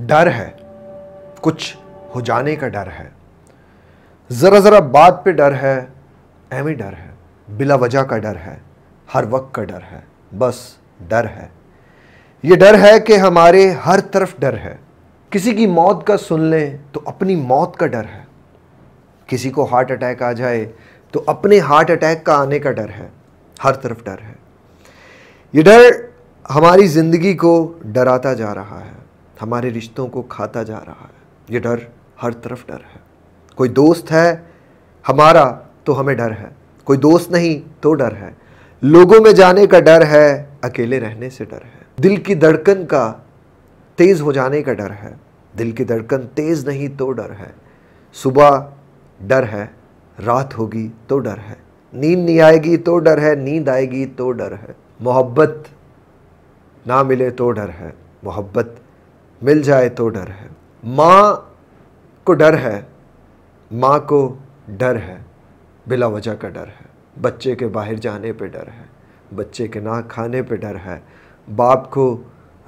डर है कुछ हो जाने का डर है ज़रा ज़रा बात पे डर है एम डर है बिला वजह का डर है हर वक्त का डर है बस डर है ये डर है कि हमारे हर तरफ डर है किसी की मौत का सुन लें तो अपनी मौत का डर है किसी को हार्ट अटैक आ जाए तो अपने हार्ट अटैक का आने का डर है हर तरफ डर है ये डर हमारी ज़िंदगी को डराता जा रहा है हमारे रिश्तों को खाता जा रहा है ये डर हर तरफ डर है कोई दोस्त है हमारा तो हमें डर है कोई दोस्त नहीं तो डर है लोगों में जाने का डर है अकेले रहने से डर है दिल की धड़कन का तेज़ हो जाने का डर है दिल की धड़कन तेज़ नहीं तो डर है सुबह डर है रात होगी तो डर है नींद नहीं आएगी तो डर है नींद आएगी तो डर है मोहब्बत ना मिले तो डर है मोहब्बत मिल जाए तो डर है माँ को डर है माँ को डर है बिला वजह का डर है बच्चे के बाहर जाने पे डर है बच्चे के ना खाने पे डर है बाप को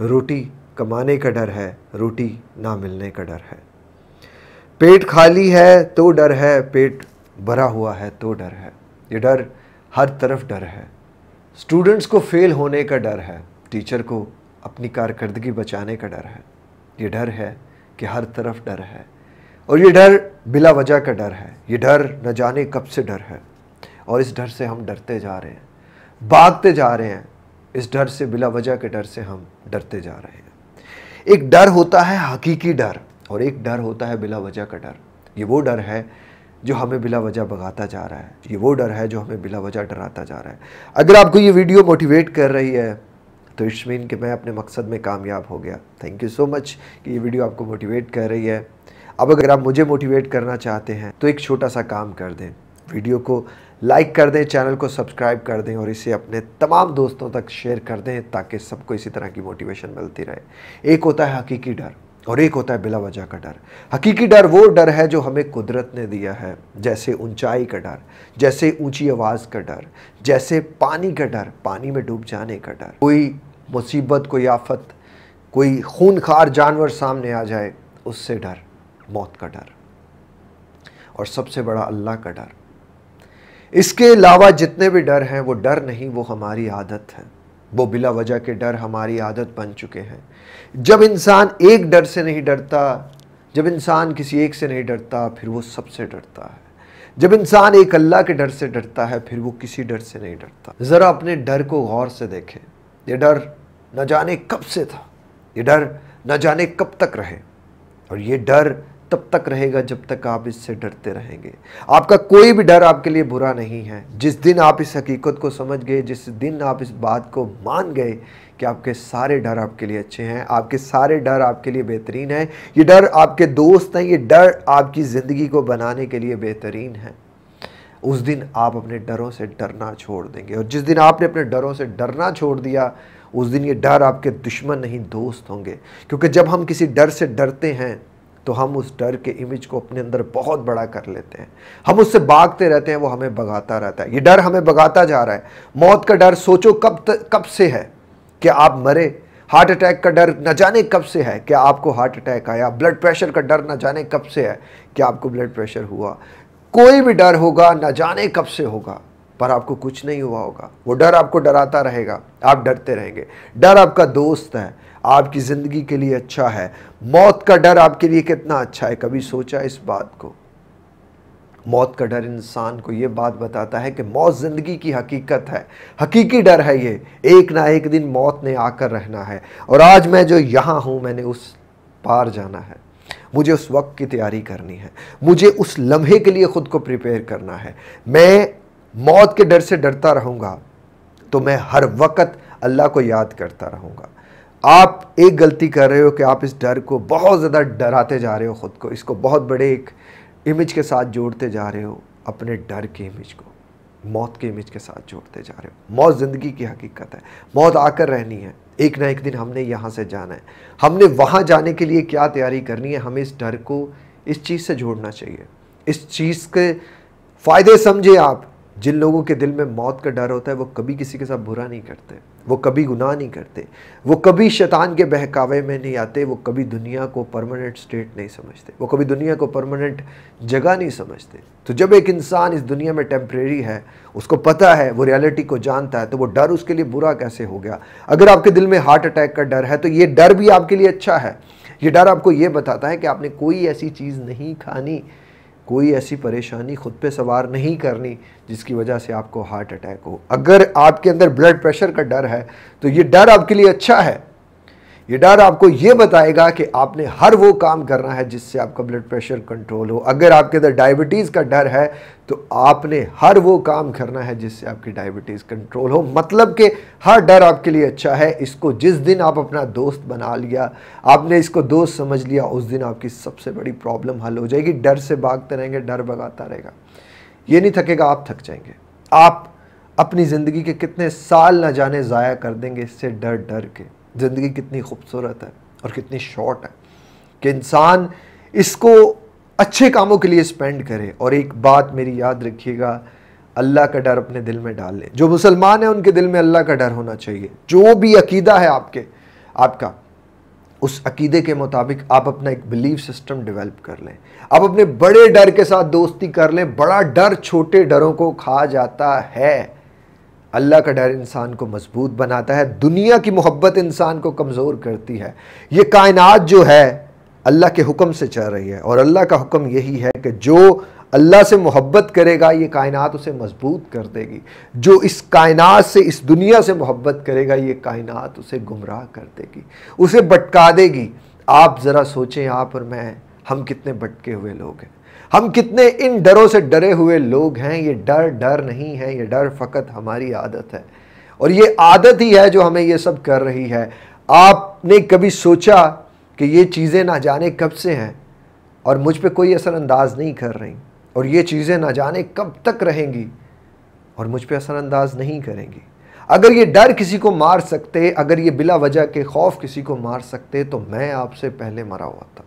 रोटी कमाने का डर है रोटी ना मिलने का डर है पेट खाली है तो डर है पेट भरा हुआ है तो डर है ये डर हर तरफ डर है स्टूडेंट्स को फेल होने का डर है टीचर को अपनी कारकर्दगी बचाने का डर है ये डर है कि हर तरफ डर है और ये डर बिला वजह का डर है ये डर न जाने कब से डर है और इस डर से हम डरते जा रहे हैं भागते जा रहे हैं इस डर से बिला वजह के डर से हम डरते जा रहे हैं एक डर होता है हकीकी डर और एक डर होता है बिला वजह का डर ये वो डर है जो हमें बिला वजह भगाता जा रहा है ये वो डर है जो हमें बिला वजह डराता जा रहा है अगर आपको ये वीडियो मोटिवेट कर रही है तो इट्स मीन कि मैं अपने मकसद में कामयाब हो गया थैंक यू सो मच कि ये वीडियो आपको मोटिवेट कर रही है अब अगर आप मुझे मोटिवेट करना चाहते हैं तो एक छोटा सा काम कर दें वीडियो को लाइक कर दें चैनल को सब्सक्राइब कर दें और इसे अपने तमाम दोस्तों तक शेयर कर दें ताकि सबको इसी तरह की मोटिवेशन मिलती रहे एक होता है हकीकी डर और एक होता है बिला वजह का डर हकीकी डर वो डर है जो हमें कुदरत ने दिया है जैसे ऊंचाई का डर जैसे ऊंची आवाज़ का डर जैसे पानी का डर पानी में डूब जाने का डर कोई मुसीबत कोई आफत कोई खूनखार जानवर सामने आ जाए उससे डर मौत का डर और सबसे बड़ा अल्लाह का डर इसके अलावा जितने भी डर हैं वो डर नहीं वो हमारी आदत है वो बिला वजह के डर हमारी आदत बन चुके हैं जब इंसान एक डर से नहीं डरता जब इंसान किसी एक से नहीं डरता फिर वो सबसे डरता है जब इंसान एक अल्लाह के डर से डरता है फिर वो किसी डर से नहीं डरता ज़रा अपने डर को गौर से देखें ये डर न जाने कब से था ये डर न जाने कब तक रहे और ये डर तब तक रहेगा जब तक आप इससे डरते रहेंगे आपका कोई भी डर आपके लिए बुरा नहीं है जिस दिन आप इस हकीकत को समझ गए जिस दिन आप इस बात को मान गए कि आपके सारे डर आपके लिए अच्छे हैं आपके सारे डर आपके लिए बेहतरीन हैं ये डर आपके दोस्त हैं ये डर आपकी ज़िंदगी को बनाने के लिए बेहतरीन है उस दिन आप अपने डरों से डरना छोड़ देंगे और जिस दिन आपने अपने डरों से डरना छोड़ दिया उस दिन ये डर आपके दुश्मन नहीं दोस्त होंगे क्योंकि जब हम किसी डर से डरते हैं तो हम उस डर के इमेज को अपने अंदर बहुत बड़ा कर लेते हैं हम उससे भागते रहते हैं वो हमें भगाता रहता है ये डर हमें भगाता जा रहा है मौत का डर सोचो कब त, कब से है कि आप मरे हार्ट अटैक का डर न जाने कब से है क्या आपको हार्ट अटैक आया ब्लड प्रेशर का डर न जाने कब से है कि आपको ब्लड प्रेशर हुआ कोई भी डर होगा न जाने कब से होगा पर आपको कुछ नहीं हुआ होगा वो डर आपको डराता रहेगा आप डरते रहेंगे डर आपका दोस्त है आपकी ज़िंदगी के लिए अच्छा है मौत का डर आपके लिए कितना अच्छा है कभी सोचा इस बात को मौत का डर इंसान को ये बात बताता है कि मौत ज़िंदगी की हकीकत है हकीकी डर है ये एक ना एक दिन मौत ने आकर रहना है और आज मैं जो यहाँ हूँ मैंने उस पार जाना है मुझे उस वक्त की तैयारी करनी है मुझे उस लम्हे के लिए ख़ुद को प्रिपेयर करना है मैं मौत के डर से डरता रहूँगा तो मैं हर वक्त अल्लाह को याद करता रहूँगा आप एक गलती कर रहे हो कि आप इस डर को बहुत ज़्यादा डराते जा रहे हो ख़ुद को इसको बहुत बड़े एक इमेज के साथ जोड़ते जा रहे हो अपने डर के इमेज को मौत के इमेज के साथ जोड़ते जा रहे हो मौत ज़िंदगी की हकीकत है मौत आकर रहनी है एक ना एक दिन हमने यहाँ से जाना है हमने वहाँ जाने के लिए क्या तैयारी करनी है हमें इस डर को इस चीज़ से जोड़ना चाहिए इस चीज़ के फ़ायदे समझे आप जिन लोगों के दिल में मौत का डर होता है वो कभी किसी के साथ बुरा नहीं करते वो कभी गुनाह नहीं करते वो कभी शैतान के बहकावे में नहीं आते वो कभी दुनिया को परमानेंट स्टेट नहीं समझते वो कभी दुनिया को परमानेंट जगह नहीं समझते तो जब एक इंसान इस दुनिया में टेम्प्रेरी है उसको पता है वो रियलिटी को जानता है तो वो डर उसके लिए बुरा कैसे हो गया अगर आपके दिल में हार्ट अटैक का डर है तो ये डर भी आपके लिए अच्छा है ये डर आपको ये बताता है कि आपने कोई ऐसी चीज़ नहीं खानी कोई ऐसी परेशानी खुद पे सवार नहीं करनी जिसकी वजह से आपको हार्ट अटैक हो अगर आपके अंदर ब्लड प्रेशर का डर है तो ये डर आपके लिए अच्छा है ये डर आपको ये बताएगा कि आपने हर वो काम करना है जिससे आपका ब्लड प्रेशर कंट्रोल हो अगर आपके अंदर डायबिटीज़ का डर है तो आपने हर वो काम करना है जिससे आपकी डायबिटीज़ कंट्रोल हो मतलब कि हर डर आपके लिए अच्छा है इसको जिस दिन आप अपना दोस्त बना लिया आपने इसको दोस्त समझ लिया उस दिन आपकी सबसे बड़ी प्रॉब्लम हल हो जाएगी डर से भागते रहेंगे डर भगाता रहेगा ये नहीं थकेगा आप थक जाएंगे आप अपनी ज़िंदगी के कितने साल ना जाने ज़ाया कर देंगे इससे डर डर के ज़िंदगी कितनी खूबसूरत है और कितनी शॉर्ट है कि इंसान इसको अच्छे कामों के लिए स्पेंड करे और एक बात मेरी याद रखिएगा अल्लाह का डर अपने दिल में डाल ले जो मुसलमान है उनके दिल में अल्लाह का डर होना चाहिए जो भी अकीदा है आपके आपका उस अकीदे के मुताबिक आप अपना एक बिलीफ सिस्टम डेवलप कर लें आप अपने बड़े डर के साथ दोस्ती कर लें बड़ा डर छोटे डरों को खा जाता है अल्लाह का डर इंसान को मजबूत बनाता है दुनिया की मोहब्बत इंसान को कमज़ोर करती है ये कायनात जो है अल्लाह के हुक्म से चल रही है और अल्लाह का हुक्म यही है कि जो अल्लाह से मोहब्बत करेगा ये कायनात उसे मजबूत कर देगी जो इस कायनात से इस दुनिया से मोहब्बत करेगा ये कायनात उसे गुमराह कर देगी उसे भटका देगी आप ज़रा सोचें आप और मैं हम कितने भटके हुए लोग हैं हम कितने इन डरों से डरे हुए लोग हैं ये डर डर नहीं है ये डर फ़कत हमारी आदत है और ये आदत ही है जो हमें ये सब कर रही है आपने कभी सोचा कि ये चीज़ें ना जाने कब से हैं और मुझ पर कोई असरअंदाज नहीं कर रही और ये चीज़ें ना जाने कब तक रहेंगी और मुझ पर असरअंदाज नहीं करेंगी अगर ये डर किसी को मार सकते अगर ये बिला वजह के खौफ किसी को मार सकते तो मैं आपसे पहले मरा हुआ था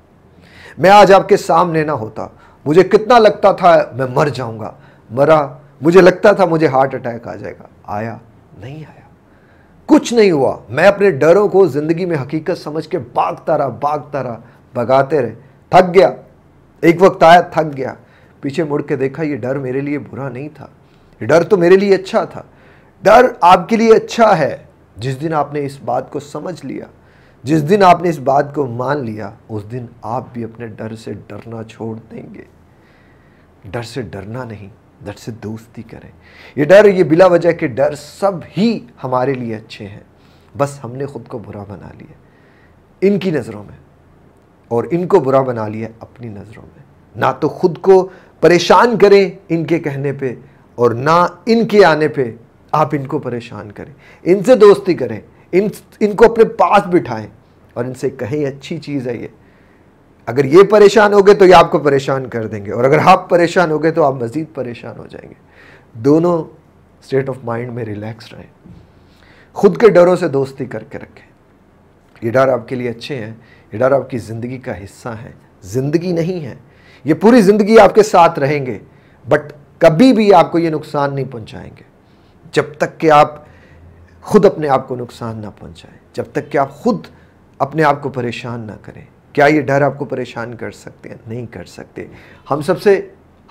मैं आज आपके सामने ना होता मुझे कितना लगता था मैं मर जाऊंगा मरा मुझे लगता था मुझे हार्ट अटैक आ जाएगा आया नहीं आया कुछ नहीं हुआ मैं अपने डरों को ज़िंदगी में हकीकत समझ के भागता रहा भागता रहा भगाते रहे थक गया एक वक्त आया थक गया पीछे मुड़ के देखा ये डर मेरे लिए बुरा नहीं था ये डर तो मेरे लिए अच्छा था डर आपके लिए अच्छा है जिस दिन आपने इस बात को समझ लिया जिस दिन आपने इस बात को मान लिया उस दिन आप भी अपने डर से डरना छोड़ देंगे डर से डरना नहीं डर से दोस्ती करें ये डर ये बिला वजह के डर सब ही हमारे लिए अच्छे हैं बस हमने खुद को बुरा बना लिया इनकी नज़रों में और इनको बुरा बना लिया अपनी नज़रों में ना तो खुद को परेशान करें इनके कहने पे और ना इनके आने पे आप इनको परेशान करें इनसे दोस्ती करें इन इनको अपने पास बिठाएं और इनसे कहीं अच्छी चीज़ है ये अगर ये परेशान हो गए तो ये आपको परेशान कर देंगे और अगर आप परेशान हो गए तो आप मज़ीद परेशान हो जाएंगे दोनों स्टेट ऑफ माइंड में रिलैक्स रहें खुद के डरों से दोस्ती करके रखें ये डर आपके लिए अच्छे हैं ये डर आपकी ज़िंदगी का हिस्सा है ज़िंदगी नहीं है ये पूरी ज़िंदगी आपके साथ रहेंगे बट कभी भी आपको ये नुकसान नहीं पहुंचाएंगे जब तक कि आप खुद अपने आप को नुकसान ना पहुंचाएं जब तक कि आप खुद अपने आप को परेशान ना करें क्या ये डर आपको परेशान कर सकते हैं नहीं कर सकते हम सबसे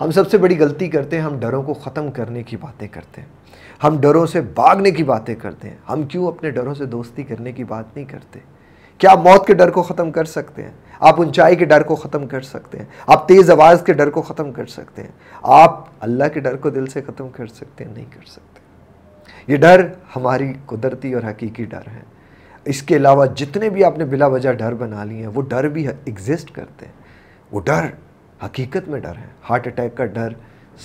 हम सबसे बड़ी गलती करते हैं हम डरों को ख़त्म करने की बातें करते हैं हम डरों से भागने की बातें करते हैं हम क्यों अपने डरों से दोस्ती करने की बात नहीं करते क्या आप मौत के डर को ख़त्म कर सकते हैं आप ऊंचाई के डर को ख़त्म कर सकते हैं आप तेज़ आवाज़ के डर को ख़त्म कर सकते हैं आप अल्लाह के डर को दिल से ख़त्म कर सकते हैं नहीं कर सकते ये डर हमारी कुदरती और हकीकी डर है इसके अलावा जितने भी आपने बिला वजह डर बना लिए हैं वो डर भी एग्जिस्ट करते हैं वो डर हकीकत में डर है हार्ट अटैक का डर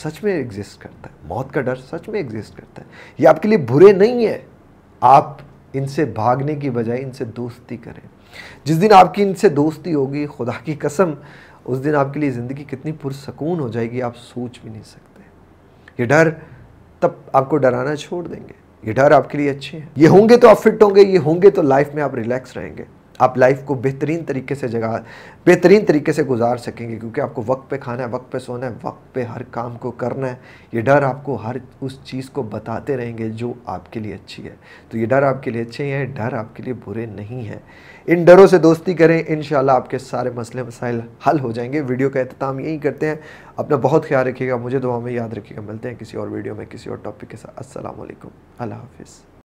सच में एग्जिस्ट करता है मौत का डर सच में एग्जिस्ट करता है ये आपके लिए बुरे नहीं है आप इनसे भागने की बजाय इनसे दोस्ती करें जिस दिन आपकी इनसे दोस्ती होगी खुदा की कसम उस दिन आपके लिए ज़िंदगी कितनी पुरसकून हो जाएगी आप सोच भी नहीं सकते ये डर तब आपको डराना छोड़ देंगे ये डर आपके लिए अच्छे हैं ये होंगे तो आप फिट होंगे ये होंगे तो लाइफ में आप रिलैक्स रहेंगे आप लाइफ को बेहतरीन तरीके से जगा बेहतरीन तरीके से गुजार सकेंगे क्योंकि आपको वक्त पे खाना है वक्त पे सोना है वक्त पे हर काम को करना है ये डर आपको हर उस चीज़ को बताते रहेंगे जो आपके लिए अच्छी है तो ये डर आपके लिए अच्छे हैं डर आपके लिए बुरे नहीं हैं इन डरों से दोस्ती करें इन आपके सारे मसले मसाइल हल हो जाएंगे वीडियो का अख्ताम यही करते हैं अपना बहुत ख्याल रखिएगा मुझे दुआ में याद रखिएगा मिलते हैं किसी और वीडियो में किसी और टॉपिक के साथ असलम अल्लाह हाफिज़